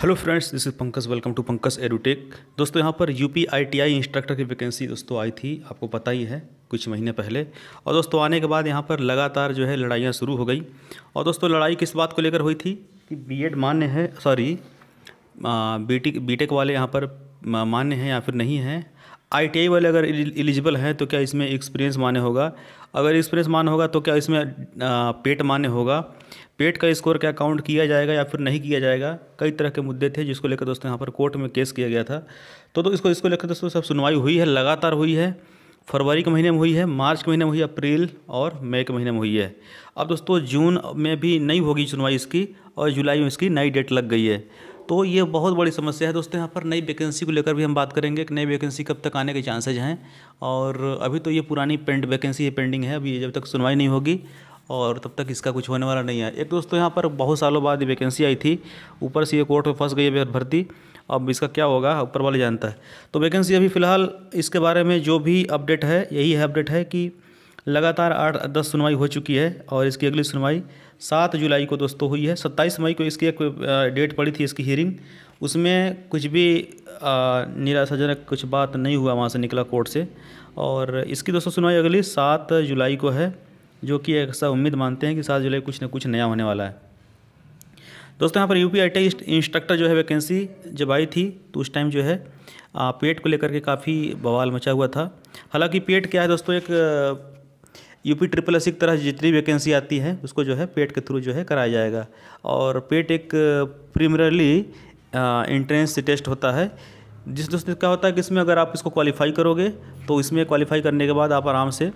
hello friends this is Pankaj welcome to Pankaj Edutech दोस्तों यहाँ पर U P I T I instructor की vacancy दोस्तों आई थी आपको पता ही है कुछ महीने पहले और दोस्तों आने के बाद यहाँ पर लगातार जो है लड़ाइयाँ शुरू हो गई और दोस्तों लड़ाई किस बात को लेकर हुई थी कि बी एड मान्य है sorry B T B tech वाले यहाँ पर मान्य हैं या फिर नहीं हैं आई वाले अगर एलिजिबल हैं तो क्या इसमें एक्सपीरियंस माने होगा अगर एक्सपीरियंस माने होगा तो क्या इसमें पेट माने होगा पेट का स्कोर क्या काउंट किया जाएगा या फिर नहीं किया जाएगा कई तरह के मुद्दे थे जिसको लेकर दोस्तों यहाँ पर कोर्ट में केस किया गया था तो, तो इसको इसको लेकर दोस्तों सब सुनवाई हुई है लगातार हुई है फरवरी के महीने में हुई है मार्च के महीने में हुई है अप्रैल और मई के महीने में हुई है अब दोस्तों जून में भी नई होगी सुनवाई इसकी और जुलाई में इसकी नई डेट लग गई है तो ये बहुत बड़ी समस्या है दोस्तों यहाँ पर नई वैकेंसी को लेकर भी हम बात करेंगे कि नई वैकेंसी कब तक आने के चांसेज हैं और अभी तो ये पुरानी पेंड वैकेंसी है पेंडिंग है अभी जब तक सुनवाई नहीं होगी और तब तक इसका कुछ होने वाला नहीं है एक दोस्तों यहाँ पर बहुत सालों बाद वैकेंसी आई थी ऊपर से ये कोर्ट में फंस गई है भर्ती अब इसका क्या होगा ऊपर वाले जानता है तो वैकेंसी अभी फ़िलहाल इसके बारे में जो भी अपडेट है यही है अपडेट है कि लगातार आठ दस सुनवाई हो चुकी है और इसकी अगली सुनवाई सात जुलाई को दोस्तों हुई है सत्ताईस मई को इसकी एक डेट पड़ी थी इसकी हियरिंग उसमें कुछ भी निराशाजनक कुछ बात नहीं हुआ वहाँ से निकला कोर्ट से और इसकी दोस्तों सुनवाई अगली सात जुलाई को है जो कि ऐसा उम्मीद मानते हैं कि सात जुलाई कुछ ना कुछ नया होने वाला है दोस्तों यहाँ पर U P I T instructor जो है वैकेंसी जब आई थी तो उस टाइम जो है पेट को लेकर के काफ़ी बवाल मचा हुआ था हालांकि पेट क्या है दोस्तों एक यूपी ट्रिपल एस की तरह जितनी वैकेंसी आती है उसको जो है पेट के थ्रू जो है कराया जाएगा और पेट एक प्रीमरली इंट्रेंस टेस्ट होता है जिस दोस्त क्या होता है कि इसमें अगर आप इसको क्वालिफाई करोगे तो इसमें क्वालिफाई करने के बाद आप आराम से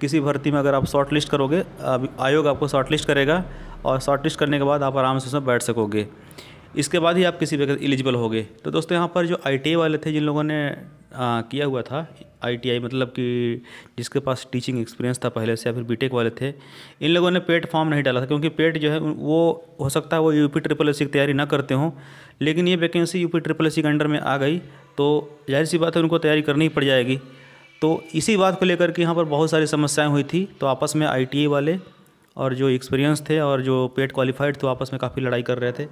किसी भर्ती में अगर आप शॉर्ट लिस्ट करोगे आयोग आपको शॉर्ट लिस्ट करेगा और शॉर्ट लिस्ट करने के बाद आप आराम से उसमें बैठ सकोगे इसके बाद ही आप किसी भी एलिजिबल होगे तो दोस्तों यहाँ पर जो आई वाले थे जिन लोगों ने आ, किया हुआ था आईटीआई मतलब कि जिसके पास टीचिंग एक्सपीरियंस था पहले से या फिर बीटेक वाले थे इन लोगों ने पेट फॉर्म नहीं डाला था क्योंकि पेट जो है वो हो सकता है वो यूपी ट्रिपल एस की तैयारी ना करते हों लेकिन ये वैकेंसी यूपी ट्रिपल एस के अंडर में आ गई तो जाहिर सी बात है उनको तैयारी करनी ही पड़ जाएगी तो इसी बात को लेकर के यहाँ पर बहुत सारी समस्याएँ हुई थी तो आपस में आई वाले और जो एक्सपीरियंस थे और जो पेड क्वालिफाइड थे आपस में काफ़ी लड़ाई कर रहे थे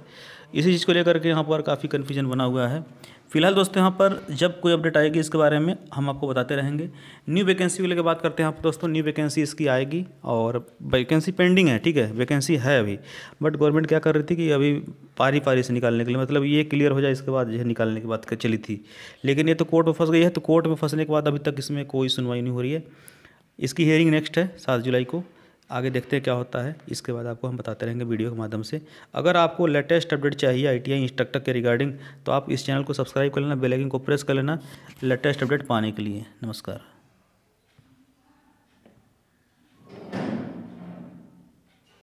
इसी चीज़ को लेकर के यहाँ पर काफ़ी कन्फ्यूजन बना हुआ है फिलहाल दोस्तों यहाँ पर जब कोई अपडेट आएगी इसके बारे में हम आपको बताते रहेंगे न्यू वैकेंसी को लेकर बात करते हैं यहाँ पर दोस्तों न्यू वैकेंसी इसकी आएगी और वैकेंसी पेंडिंग है ठीक है वैकेंसी है अभी बट गवर्नमेंट क्या कर रही थी कि अभी पारी पारी से निकालने के लिए मतलब ये क्लियर हो जाए इसके बाद जो निकालने की बात चली थी लेकिन ये तो कोर्ट में फंस गई है तो कोर्ट में फंसने के बाद अभी तक इसमें कोई सुनवाई नहीं हो रही है इसकी हेयरिंग नेक्स्ट है सात जुलाई को आगे देखते हैं क्या होता है इसके बाद आपको हम बताते रहेंगे वीडियो के माध्यम से अगर आपको लेटेस्ट अपडेट चाहिए आईटीआई इंस्ट्रक्टर के रिगार्डिंग तो आप इस चैनल को सब्सक्राइब कर लेना बेल आइकन को प्रेस कर लेना लेटेस्ट अपडेट पाने के लिए नमस्कार